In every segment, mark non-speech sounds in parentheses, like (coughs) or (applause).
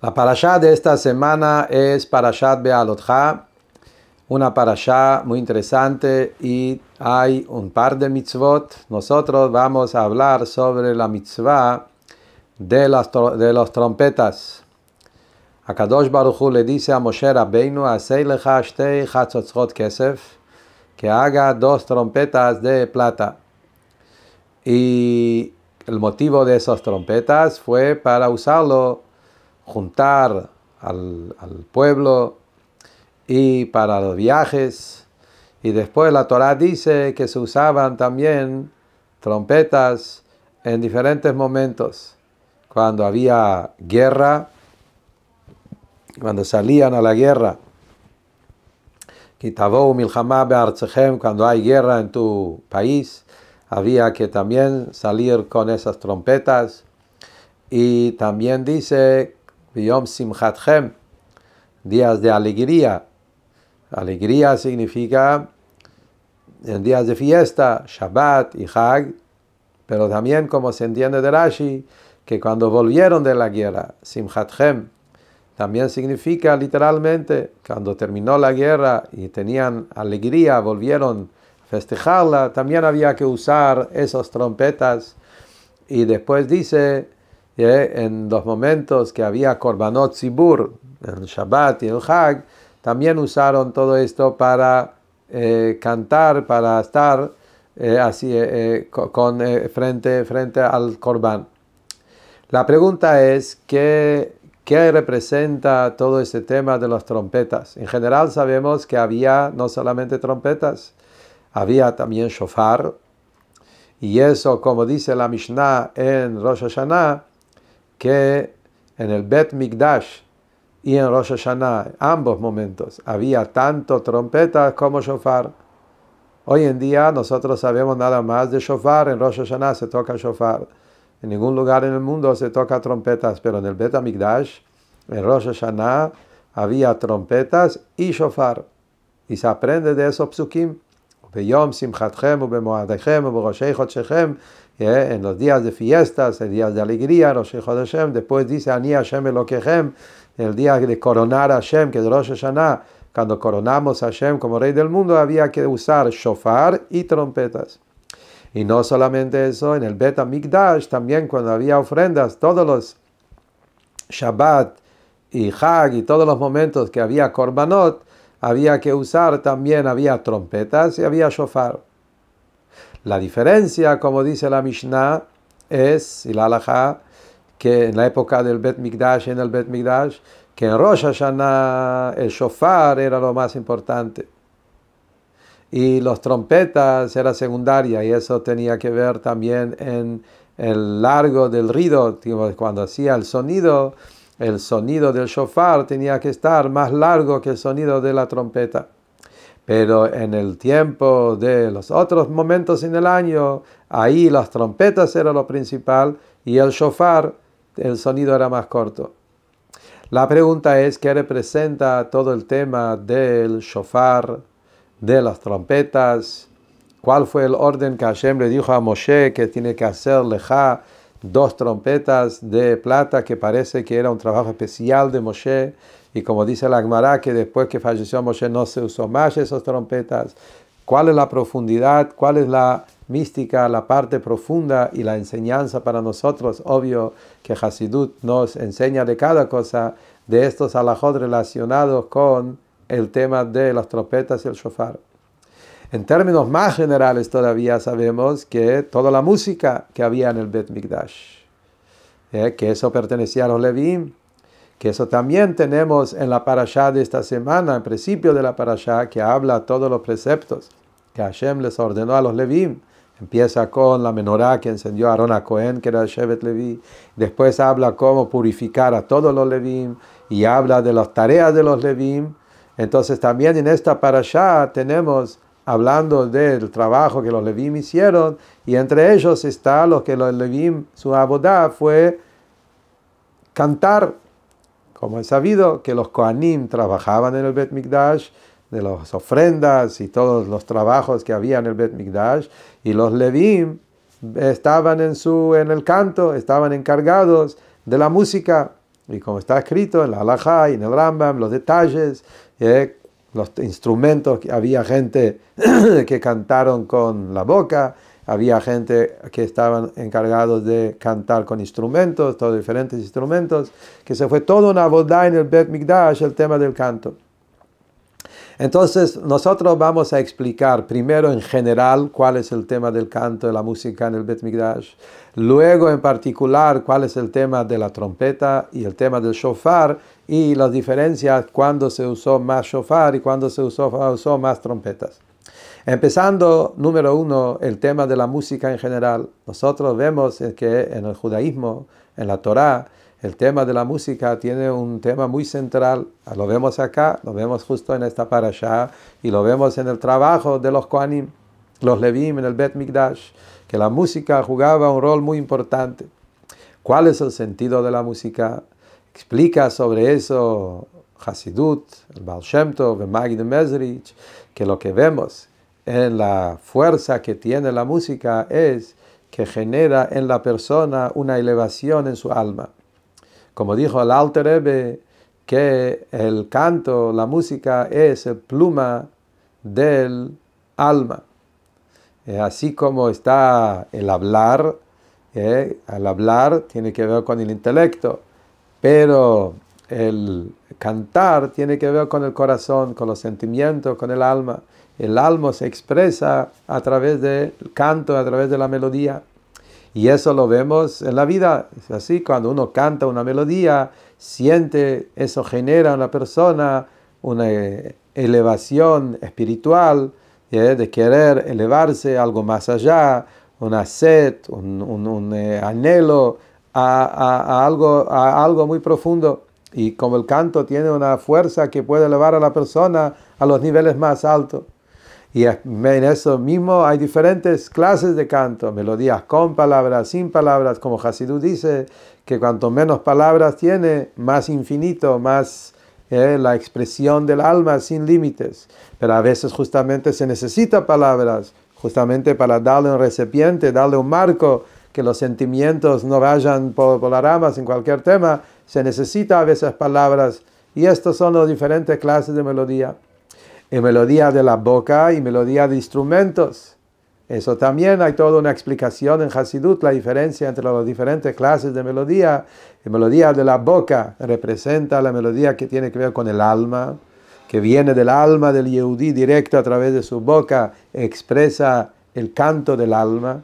La parashá de esta semana es Parashat Bealotja, una parashá muy interesante y hay un par de mitzvot. Nosotros vamos a hablar sobre la mitzvah de las, de los trompetas. Acá Baruch Hu le dice a Moshe Rabbeinu, kesef, que haga dos trompetas de plata. Y el motivo de esas trompetas fue para usarlo juntar al, pueblo y para los viajes. Y después la Torah dice que se usaban también trompetas en diferentes momentos. Cuando había guerra, cuando salían a la guerra. Cuando hay guerra en tu país, había que también salir con esas trompetas. Y también dice Yom días de alegría. Alegría significa en días de fiesta, Shabbat y Hag, pero también como se entiende de Rashi, que cuando volvieron de la guerra, Chem. también significa literalmente, cuando terminó la guerra y tenían alegría, volvieron a festejarla, también había que usar esas trompetas. Y después dice, ¿Eh? en los momentos que había Korbanot Zibur, en Shabbat y el Hag, también usaron todo esto para eh, cantar, para estar eh, así con, frente, frente al Korban. La pregunta es, ¿qué, ¿qué representa todo ese tema de las trompetas? En general sabemos que había no solamente trompetas, había también shofar, y eso, como dice la Mishnah en Rosh Hashanah, que en el Bet Mikdash y en Rosh Hashanah, ambos momentos, había tanto trompetas como shofar. Hoy en día nosotros sabemos nada más de shofar, en Rosh Hashanah se toca shofar. En ningún lugar en el mundo se toca trompetas, pero en el Bet Mikdash, en Rosh Hashanah, había trompetas y shofar. Y se aprende de eso psukim. Beyom simchatchem, ¿eh? en los días de fiestas, en días de alegría, los de Hashem, después dice Ani Hashem Elokehem, el día de coronar a Hashem, que es Rosh cuando coronamos a Hashem como rey del mundo, había que usar shofar y trompetas. Y no solamente eso, en el Bet Mikdash también cuando había ofrendas, todos los Shabbat y Hag y todos los momentos que había korbanot, había que usar también, había trompetas y había shofar. La diferencia, como dice la Mishnah, es, y la que en la época del Bet Mikdash, en el Bet Mikdash, que en Rosh Hashanah el shofar era lo más importante. Y los trompetas era secundaria, y eso tenía que ver también en el largo del rido, cuando hacía el sonido, el sonido del shofar tenía que estar más largo que el sonido de la trompeta. Pero en el tiempo de los otros momentos en el año, ahí las trompetas era lo principal y el shofar, el sonido era más corto. La pregunta es qué representa todo el tema del shofar, de las trompetas, cuál fue el orden que Hashem le dijo a Moshe que tiene que hacer lejá dos trompetas de plata que parece que era un trabajo especial de Moshe y como dice la Agmará que después que falleció Moshe no se usó más esas trompetas. ¿Cuál es la profundidad? ¿Cuál es la mística, la parte profunda y la enseñanza para nosotros? Obvio que Hasidut nos enseña de cada cosa de estos halajot relacionados con el tema de las trompetas y el shofar. En términos más generales todavía sabemos que toda la música que había en el Bet Mikdash, eh, que eso pertenecía a los Levim, que eso también tenemos en la parashá de esta semana, en principio de la parashá, que habla todos los preceptos que Hashem les ordenó a los Levim. Empieza con la menorá que encendió Aarón a Cohen, que era el Shevet Leví. Después habla cómo purificar a todos los Levim y habla de las tareas de los Levim. Entonces también en esta parashá tenemos hablando del trabajo que los Levim hicieron y entre ellos está lo que los Levim, su abodá fue cantar como es sabido que los Koanim trabajaban en el Bet Mikdash, de las ofrendas y todos los trabajos que había en el Bet Mikdash, y los Levim estaban en, su, en el canto, estaban encargados de la música, y como está escrito en la Halajá y en el Rambam, los detalles, eh, los instrumentos, había gente (clears throat) que cantaron con la boca, había gente que estaban encargados de cantar con instrumentos, todos diferentes instrumentos, que se fue todo una boda en el Bet Mikdash, el tema del canto. Entonces, nosotros vamos a explicar primero en general cuál es el tema del canto de la música en el Bet Mikdash, luego en particular cuál es el tema de la trompeta y el tema del shofar y las diferencias cuando se usó más shofar y cuando se usó más trompetas. Empezando, número uno, el tema de la música en general. Nosotros vemos que en el judaísmo, en la Torá, el tema de la música tiene un tema muy central. Lo vemos acá, lo vemos justo en esta parasha y lo vemos en el trabajo de los Koanim, los Levim en el Bet Mikdash, que la música jugaba un rol muy importante. ¿Cuál es el sentido de la música? Explica sobre eso Hasidut, el Baal Shem Tov, el Magid Mezrich, que lo que vemos la fuerza que tiene la música es que genera en la persona una elevación en su alma. Como dijo el Alter Ebe, que el canto, la música es pluma del alma. Eh, así como está el hablar, el eh, al hablar tiene que ver con el intelecto, pero el cantar tiene que ver con el corazón, con los sentimientos, con el alma el alma se expresa a través del canto, a través de la melodía. Y eso lo vemos en la vida. Es así, cuando uno canta una melodía, siente, eso genera en la persona una eh, elevación espiritual, eh, de querer elevarse algo más allá, una sed, un, eh, anhelo a, algo, a algo muy profundo. Y como el canto tiene una fuerza que puede elevar a la persona a los niveles más altos. Y en eso mismo hay diferentes clases de canto, melodías con palabras, sin palabras, como Hasidú dice, que cuanto menos palabras tiene, más infinito, más eh, la expresión del alma sin límites. Pero a veces justamente se necesita palabras, justamente para darle un recipiente, darle un marco, que los sentimientos no vayan por, las ramas en cualquier tema, se necesita a veces palabras. Y estas son las diferentes clases de melodía en melodía de la boca y melodía de instrumentos. Eso también hay toda una explicación en Hasidut, la diferencia entre las diferentes clases de melodía. La melodía de la boca representa la melodía que tiene que ver con el alma, que viene del alma del Yehudi directo a través de su boca, expresa el canto del alma.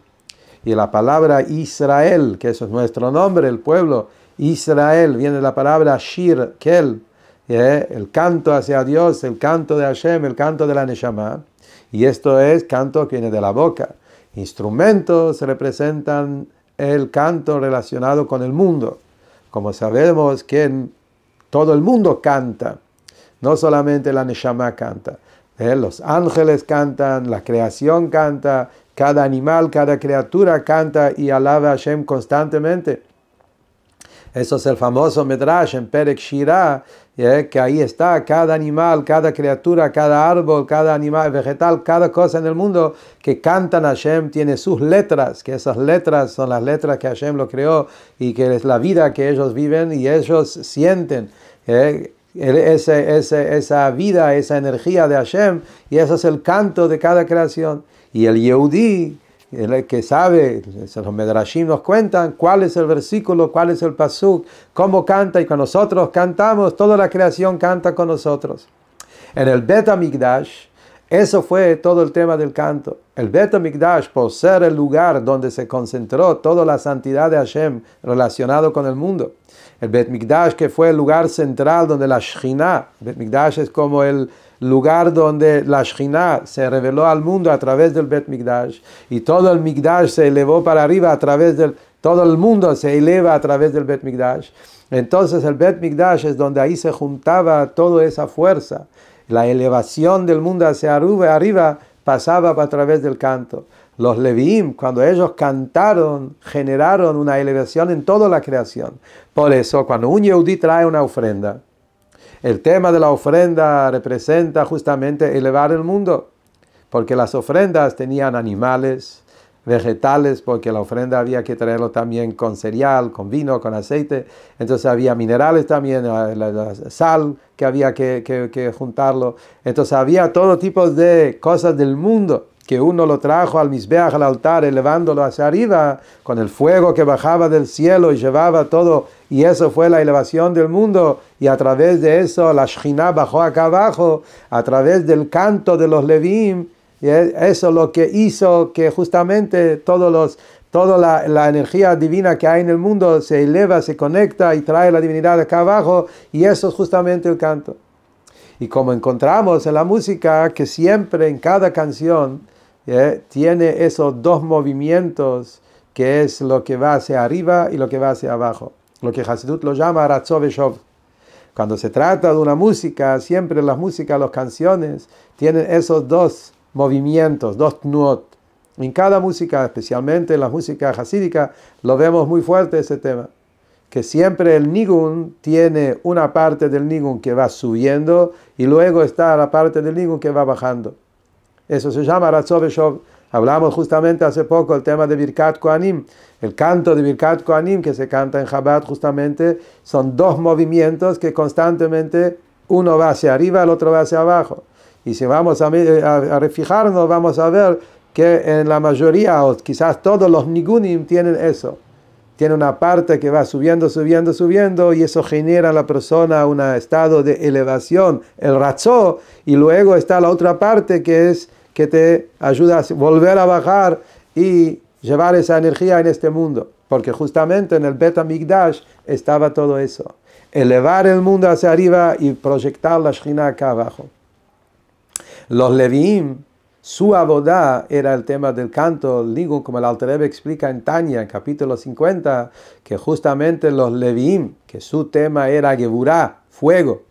Y la palabra Israel, que eso es nuestro nombre, el pueblo, Israel, viene de la palabra Shir, ¿Eh? el canto hacia Dios, el canto de Hashem, el canto de la Neshama. Y esto es canto que viene de la boca. Instrumentos representan el canto relacionado con el mundo. Como sabemos que todo el mundo canta, no solamente la Neshama canta. ¿Eh? Los ángeles cantan, la creación canta, cada animal, cada criatura canta y alaba a Hashem constantemente. Eso es el famoso Medrash en Perek Shira, eh, que ahí está cada animal, cada criatura, cada árbol, cada animal vegetal, cada cosa en el mundo que cantan Hashem tiene sus letras, que esas letras son las letras que Hashem lo creó y que es la vida que ellos viven y ellos sienten. Eh. Ese, esa vida, esa energía de Hashem, y eso es el canto de cada creación. Y el Yehudi, el que sabe, los Medrashim nos cuentan cuál es el versículo, cuál es el pasuk, cómo canta y con nosotros cantamos, toda la creación canta con nosotros. En el Bet Amigdash, eso fue todo el tema del canto. El Bet Amigdash, por ser el lugar donde se concentró toda la santidad de Hashem relacionado con el mundo. El Bet Amikdash que fue el lugar central donde la Shekhinah, Bet Amikdash es como el, lugar donde la Shina se reveló al mundo a través del Bet Migdash, y todo el Mikdash se elevó para arriba a través del todo el mundo se eleva a través del Bet Migdash. Entonces el Bet Migdash es donde ahí se juntaba toda esa fuerza. La elevación del mundo hacia arriba, arriba pasaba a través del canto. Los Leviim, cuando ellos cantaron, generaron una elevación en toda la creación. Por eso, cuando un Yehudi trae una ofrenda, el tema de la ofrenda representa justamente elevar el mundo, porque las ofrendas tenían animales, vegetales, porque la ofrenda había que traerlo también con cereal, con vino, con aceite. Entonces había minerales también, la, sal que había que, juntarlo. Entonces había todo tipo de cosas del mundo que uno lo trajo al misbeach, al altar, elevándolo hacia arriba, con el fuego que bajaba del cielo y llevaba todo y eso fue la elevación del mundo, y a través de eso la Shina bajó acá abajo, a través del canto de los Levim, y eso es lo que hizo que justamente todos los, toda la, energía divina que hay en el mundo se eleva, se conecta y trae la divinidad acá abajo, y eso es justamente el canto. Y como encontramos en la música que siempre en cada canción eh, tiene esos dos movimientos, que es lo que va hacia arriba y lo que va hacia abajo lo que Hasidut lo llama Ratzoveshov. Cuando se trata de una música, siempre las músicas, las canciones, tienen esos dos movimientos, dos tnuot. En cada música, especialmente en la música hasídica, lo vemos muy fuerte ese tema. Que siempre el nigun tiene una parte del nigun que va subiendo y luego está la parte del nigun que va bajando. Eso se llama Ratzoveshov. Hablamos justamente hace poco el tema de Birkat Koanim, el canto de Birkat Koanim que se canta en Shabbat justamente, son dos movimientos que constantemente uno va hacia arriba, el otro va hacia abajo. Y si vamos a, refijarnos, vamos a ver que en la mayoría, o quizás todos los nigunim tienen eso. Tiene una parte que va subiendo, subiendo, subiendo, y eso genera a la persona un estado de elevación, el razón, y luego está la otra parte que es que te ayuda a volver a bajar y llevar esa energía en este mundo. Porque justamente en el Beta Migdash estaba todo eso. Elevar el mundo hacia arriba y proyectar la Shina acá abajo. Los Leviim, su abodá era el tema del canto, digo, como el Alter explica en Tania, en capítulo 50, que justamente los Leviim, que su tema era Geburá, fuego,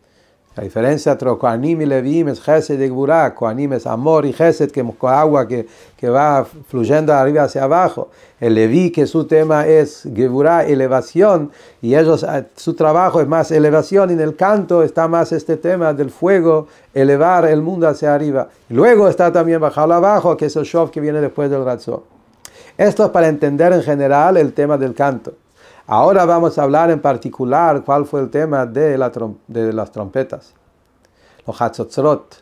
la diferencia entre Koanim y Leviim es Gesed y Gburá. Koanim es amor y Gesed, que es agua que, va fluyendo arriba hacia abajo. El Leví, que su tema es Gburá, elevación, y ellos, eh, su trabajo es más elevación, y en el canto está más este tema del fuego, elevar el mundo hacia arriba. luego está también bajarlo abajo, que es el Shof que viene después del Ratzó. Esto es para entender en general el tema del canto. Ahora vamos a hablar en particular cuál fue el tema de, de las trompetas, los hatzotzrot.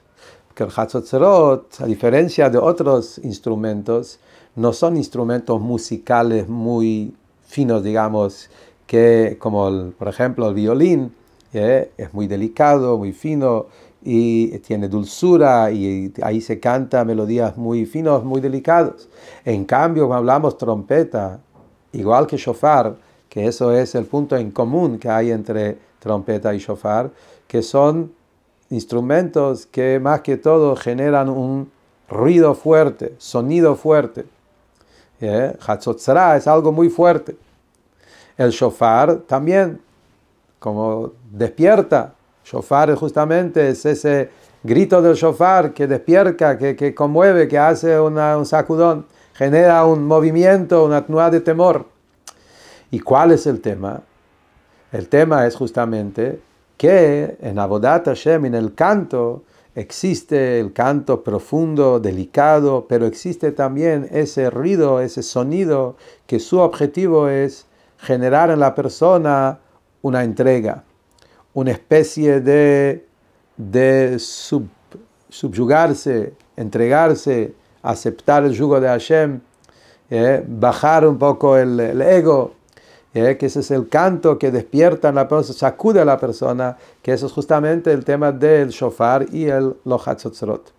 Que el hatzotzrot, a diferencia de otros instrumentos, no son instrumentos musicales muy finos, digamos, que como por ejemplo el violín, eh, es muy delicado, muy fino y tiene dulzura y ahí se canta melodías muy finos, muy delicados. En cambio, cuando hablamos trompeta, igual que shofar, que eso es el punto en común que hay entre trompeta y shofar, que son instrumentos que más que todo generan un ruido fuerte, sonido fuerte. ¿Eh? es algo muy fuerte. El shofar también, como despierta. Shofar justamente es ese grito del shofar que despierta, que, que conmueve, que hace un sacudón, genera un movimiento, una atnúa de temor. ¿Y cuál es el tema? El tema es justamente que en Abodat Hashem, en el canto, existe el canto profundo, delicado, pero existe también ese ruido, ese sonido que su objetivo es generar en la persona una entrega, una especie de, de subyugarse, entregarse, aceptar el yugo de Hashem, eh, bajar un poco el ego, eh, que ese es el canto que despierta a la persona, sacude a la persona, que eso es justamente el tema del shofar y el lohatzotzrot.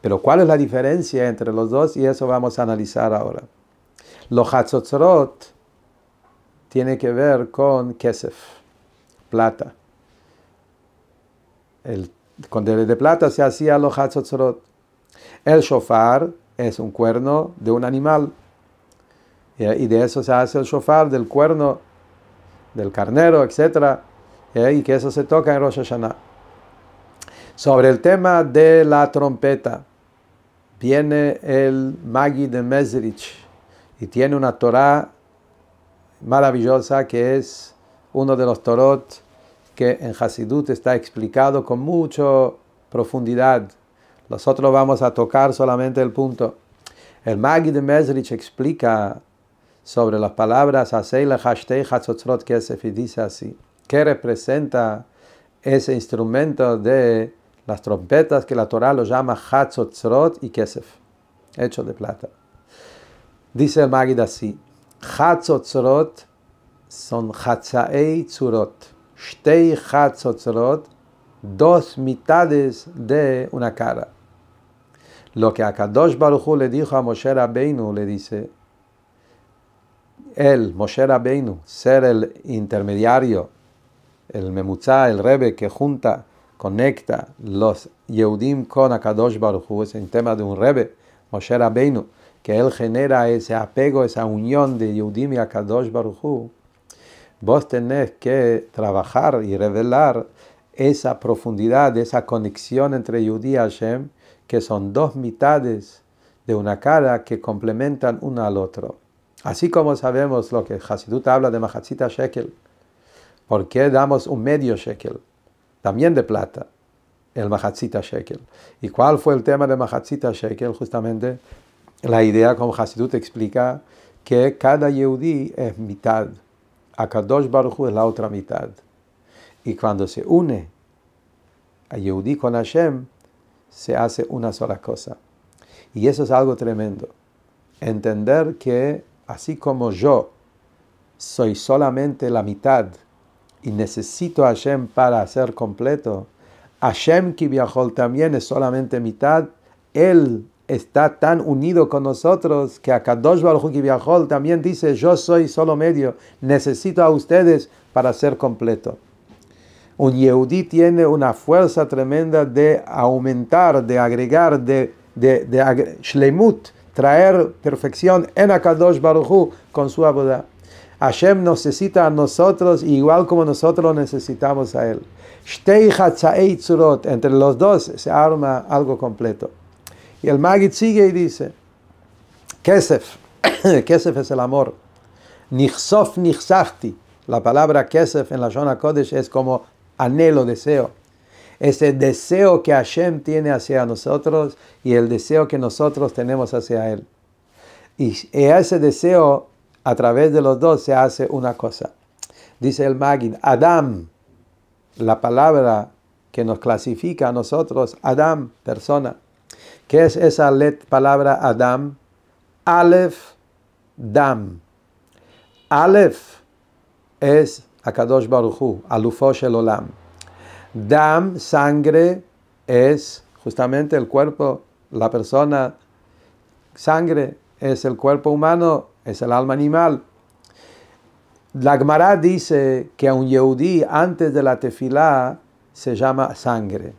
Pero ¿cuál es la diferencia entre los dos? Y eso vamos a analizar ahora. Lohatzotzrot tiene que ver con kesef, plata. con de, de plata se hacía lohatzotzrot. El shofar es un cuerno de un animal y de eso se hace el shofar, del cuerno, del carnero, etc. Eh, y que eso se toca en Rosh Hashanah. Sobre el tema de la trompeta, viene el Magi de Mezrich y tiene una Torah maravillosa que es uno de los Torot que en Hasidut está explicado con mucha profundidad. Nosotros vamos a tocar solamente el punto. El Magi de Mezrich explica sobre las palabras Aseila Hashtei Hatzotzrot Kesef y dice así: ¿Qué representa ese instrumento de las trompetas que la Torah lo llama Hatzotzrot y Kesef, hecho de plata? Dice el Magid así: Hatzotzrot son Hatzaei Tzurot, Shtei Hatzotzrot, dos mitades de una cara. Lo que Kadosh Baruchu le dijo a Moshe Rabbeinu, le dice, él, Moshe Rabbeinu, ser el intermediario, el Memutza, el Rebe, que junta, conecta los Yehudim con Akadosh Baruchu, es el tema de un Rebe, Moshe Rabbeinu, que él genera ese apego, esa unión de Yehudim y Akadosh Baruchu. vos tenés que trabajar y revelar esa profundidad, esa conexión entre Yehudi y Hashem, que son dos mitades de una cara que complementan una al otro. Así como sabemos lo que Hasidut habla de Mahatzita Shekel, ¿por qué damos un medio Shekel? También de plata, el Mahatzita Shekel. ¿Y cuál fue el tema de Mahatzita Shekel? Justamente la idea, como Hasidut explica, que cada Yehudi es mitad, a dos Baruchu es la otra mitad. Y cuando se une a Yehudi con Hashem, se hace una sola cosa. Y eso es algo tremendo. Entender que así como yo soy solamente la mitad y necesito a Hashem para ser completo, Hashem Kibiahol también es solamente mitad, Él está tan unido con nosotros que a Akadosh Baruj Kibiahol también dice, yo soy solo medio, necesito a ustedes para ser completo. Un yehudi tiene una fuerza tremenda de aumentar, de agregar, de, de, traer perfección en Akadosh Baruchu con su abodá. Hashem necesita a nosotros igual como nosotros necesitamos a Él. Entre los dos se arma algo completo. Y el Magi sigue y dice, Kesef, (coughs) Kesef es el amor. Nichsof nichsachti. La palabra Kesef en la zona Kodesh es como anhelo, deseo ese deseo que Hashem tiene hacia nosotros y el deseo que nosotros tenemos hacia Él. Y e ese deseo, a través de los dos, se hace una cosa. Dice el Magin, Adam, la palabra que nos clasifica a nosotros, Adam, persona. ¿Qué es esa let, palabra Adam? Aleph, Dam. Aleph es Akadosh Baruchu, Alufo el Olam. Dam, sangre, es justamente el cuerpo, la persona. Sangre es el cuerpo humano, es el alma animal. La dice que a un Yehudí antes de la tefilá se llama sangre.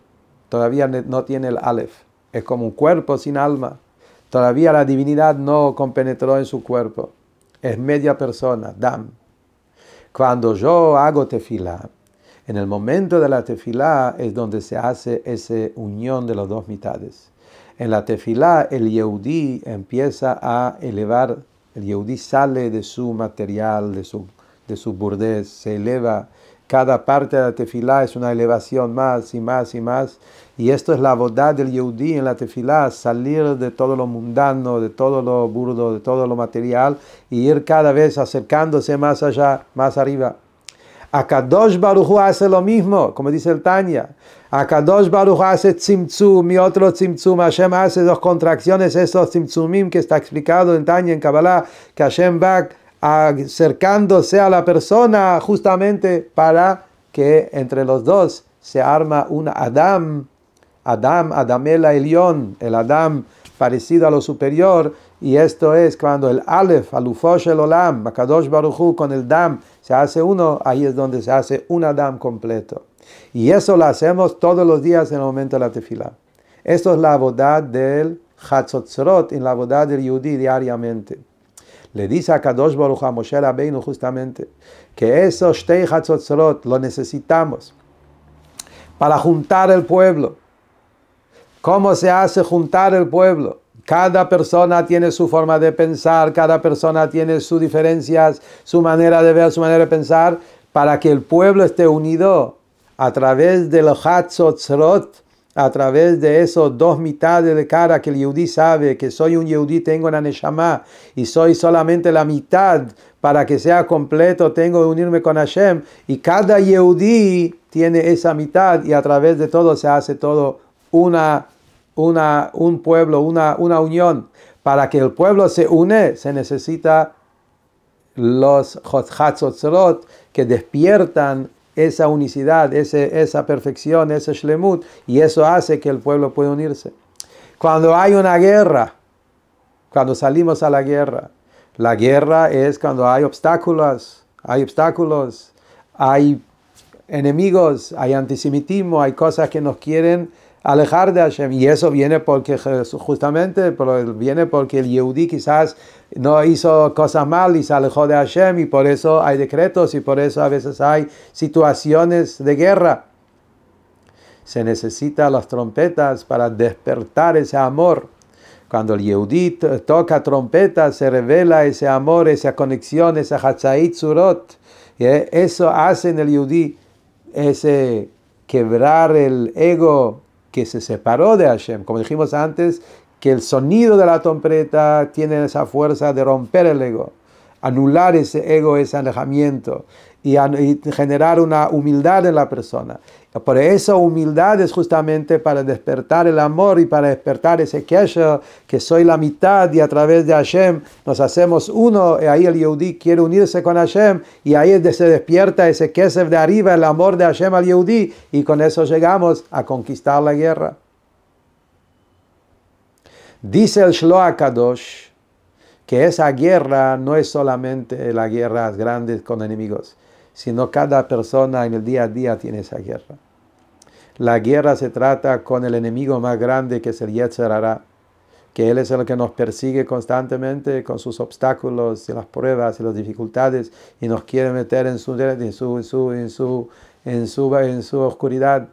Todavía no tiene el alef. Es como un cuerpo sin alma. Todavía la divinidad no compenetró en su cuerpo. Es media persona, Dam. Cuando yo hago tefilá, en el momento de la tefilá es donde se hace esa unión de las dos mitades. En la tefilá el Yehudi empieza a elevar, el Yehudi sale de su material, de su, de su burdez, se eleva. Cada parte de la tefilá es una elevación más y más y más. Y esto es la bondad del Yehudi en la tefilá, salir de todo lo mundano, de todo lo burdo, de todo lo material y ir cada vez acercándose más allá, más arriba. Akadosh Baruchu hace lo mismo, como dice el Tanya. Akadosh Baruchu hace tzimtzum y otro tzimtzum. Hashem hace dos contracciones, esos tzimtzumim que está explicado en Tanya en Kabbalah, que Hashem va acercándose a la persona justamente para que entre los dos se arma un Adam, Adam, Adamela Elión, el Adam parecido a lo superior, y esto es cuando el alef Alufosh el Olam, Makadosh Baruchu con el Dam se hace uno, ahí es donde se hace un Adam completo. Y eso lo hacemos todos los días en el momento de la tefila. Esto es la bodad del Hatzotzrot, en la boda del Yudí diariamente. Le dice a Kadosh Baruch a Moshe Rabbeinu justamente que esos Shtei Hatzotzrot lo necesitamos para juntar el pueblo. ¿Cómo se hace juntar el pueblo? Cada persona tiene su forma de pensar, cada persona tiene sus diferencias, su manera de ver, su manera de pensar, para que el pueblo esté unido a través del Hatzotzrot, a través de esos dos mitades de cara que el Yehudi sabe que soy un Yehudi, tengo una Neshama y soy solamente la mitad para que sea completo, tengo que unirme con Hashem. Y cada Yehudi tiene esa mitad y a través de todo se hace todo una una, un pueblo, una, una unión. Para que el pueblo se une, se necesita los Hatzot que despiertan esa unicidad, ese, esa perfección, ese shlemut, y eso hace que el pueblo pueda unirse. Cuando hay una guerra, cuando salimos a la guerra, la guerra es cuando hay obstáculos, hay obstáculos, hay enemigos, hay antisemitismo, hay cosas que nos quieren alejar de Hashem. Y eso viene porque justamente viene porque el Yehudi quizás no hizo cosas mal y se alejó de Hashem y por eso hay decretos y por eso a veces hay situaciones de guerra. Se necesitan las trompetas para despertar ese amor. Cuando el Yehudi toca trompeta, se revela ese amor, esa conexión, esa Hatzait Surot. Eh, eso hace en el Yehudi ese quebrar el ego, que se separó de Hashem. Como dijimos antes, que el sonido de la trompeta tiene esa fuerza de romper el ego anular ese ego, ese alejamiento y, generar una humildad en la persona. Por eso humildad es justamente para despertar el amor y para despertar ese que que soy la mitad y a través de Hashem nos hacemos uno. Y ahí el Yehudi quiere unirse con Hashem y ahí se despierta ese kesher de arriba, el amor de Hashem al Yehudi. Y con eso llegamos a conquistar la guerra. Dice el Shloa Kadosh, que esa guerra no es solamente las guerra grandes con enemigos, sino cada persona en el día a día tiene esa guerra. La guerra se trata con el enemigo más grande que es el Yetzerará, que él es el que nos persigue constantemente con sus obstáculos y las pruebas y las dificultades y nos quiere meter su, en su, en su, en su, en su, en su oscuridad.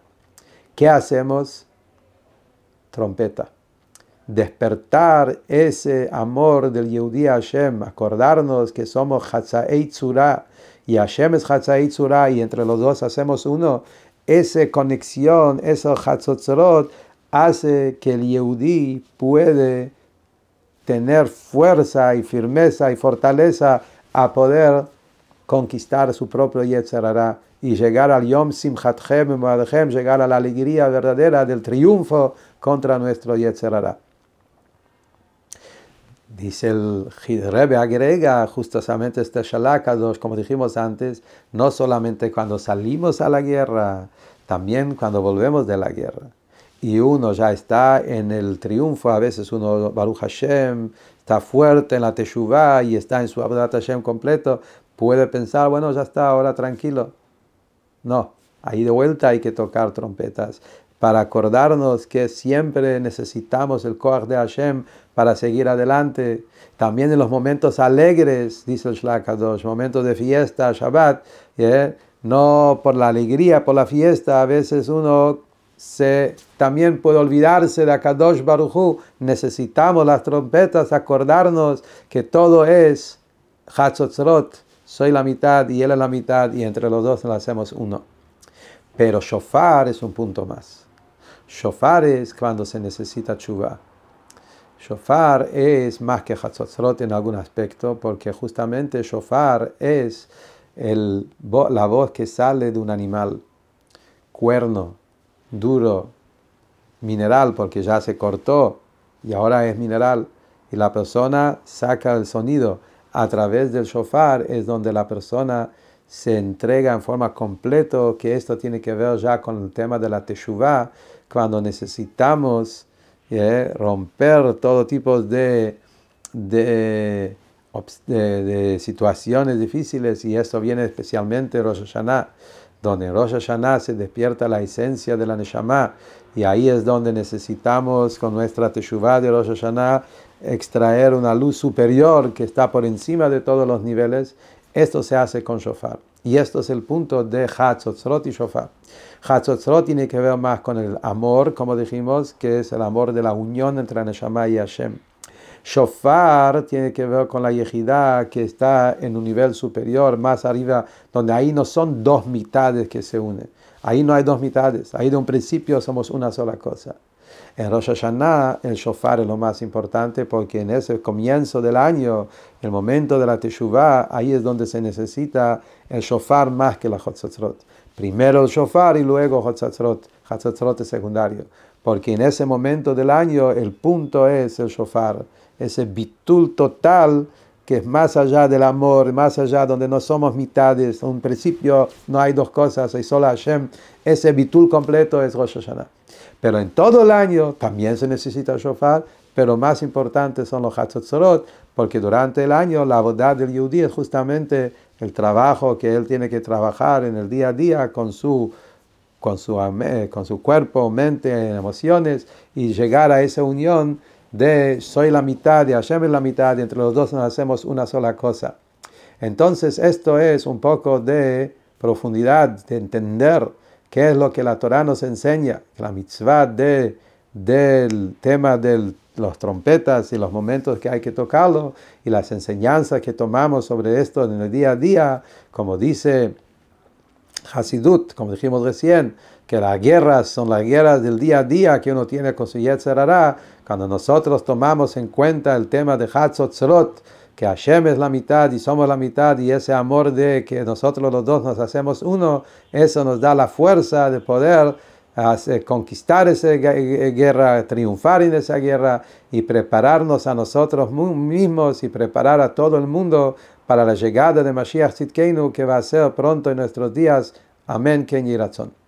¿Qué hacemos? Trompeta despertar ese amor del Yehudi Hashem, acordarnos que somos Hatzai Tzura y Hashem es Hatzai Tzura y entre los dos hacemos uno, esa conexión, eso Hatzotzerot, hace que el Yehudi puede tener fuerza y firmeza y fortaleza a poder conquistar su propio Yetzerara y llegar al Yom Simchatchem, llegar a la alegría verdadera del triunfo contra nuestro Yetzerara. Dice el Rebbe, agrega justamente este Shalakadosh, como dijimos antes, no solamente cuando salimos a la guerra, también cuando volvemos de la guerra. Y uno ya está en el triunfo, a veces uno, Baruch Hashem, está fuerte en la Teshuvah y está en su Abdat Hashem completo, puede pensar, bueno, ya está, ahora tranquilo. No, ahí de vuelta hay que tocar trompetas para acordarnos que siempre necesitamos el Koach de Hashem para seguir adelante. También en los momentos alegres, dice el Kadosh, momentos de fiesta, Shabbat, ¿eh? no por la alegría, por la fiesta, a veces uno se, también puede olvidarse de kadosh Baruchu. Necesitamos las trompetas, acordarnos que todo es Hatzotzrot, soy la mitad y él es la mitad, y entre los dos lo hacemos uno. Pero shofar es un punto más. Shofar es cuando se necesita chuva. Shofar es más que Hatzotzrot en algún aspecto, porque justamente shofar es el, la voz que sale de un animal, cuerno, duro, mineral, porque ya se cortó y ahora es mineral. Y la persona saca el sonido. A través del shofar es donde la persona se entrega en forma completa, que esto tiene que ver ya con el tema de la teshuva, cuando necesitamos eh, romper todo tipo de, de, situaciones difíciles, y esto viene especialmente de Rosh Hashanah, donde en Rosh Hashanah se despierta la esencia de la Neshama, y ahí es donde necesitamos con nuestra teshuva de Rosh Hashanah extraer una luz superior que está por encima de todos los niveles esto se hace con shofar. Y esto es el punto de Hatzotzrot y Shofar. Hatzotzrot tiene que ver más con el amor, como dijimos, que es el amor de la unión entre Neshama y Hashem. Shofar tiene que ver con la Yehidah, que está en un nivel superior, más arriba, donde ahí no son dos mitades que se unen. Ahí no hay dos mitades. Ahí de un principio somos una sola cosa. En Rosh Hashanah el shofar es lo más importante porque en ese comienzo del año, el momento de la teshuvah, ahí es donde se necesita el shofar más que la Hatzatzrot. Primero el shofar y luego Hatzatzrot, Hatzatzrot es secundario. Porque en ese momento del año el punto es el shofar. Ese bitul total que es más allá del amor, más allá donde no somos mitades, un principio no hay dos cosas, hay solo Hashem. Ese bitul completo es Rosh Hashanah. Pero en todo el año también se necesita shofar, pero más importante son los Hatzotzorot, porque durante el año la bondad del Yudí es justamente el trabajo que él tiene que trabajar en el día a día con su, con su, eh, con su cuerpo, mente, emociones, y llegar a esa unión de soy la mitad, y Hashem es la mitad, y entre los dos nos hacemos una sola cosa. Entonces esto es un poco de profundidad, de entender ¿Qué es lo que la Torah nos enseña? La mitzvah del tema de los trompetas y los momentos que hay que tocarlo y las enseñanzas que tomamos sobre esto en el día a día, como dice Hasidut, como dijimos recién, que las guerras son las guerras del día a día que uno tiene con su Yetzerará. Cuando nosotros tomamos en cuenta el tema de Hatzot que Hashem es la mitad y somos la mitad y ese amor de que nosotros los dos nos hacemos uno, eso nos da la fuerza de poder conquistar esa eh, guerra, triunfar en esa guerra y prepararnos a nosotros mismos y preparar a todo el mundo para la llegada de Mashiach Tzidkenu que va a ser pronto en nuestros días. Amén, Ken Ratzon.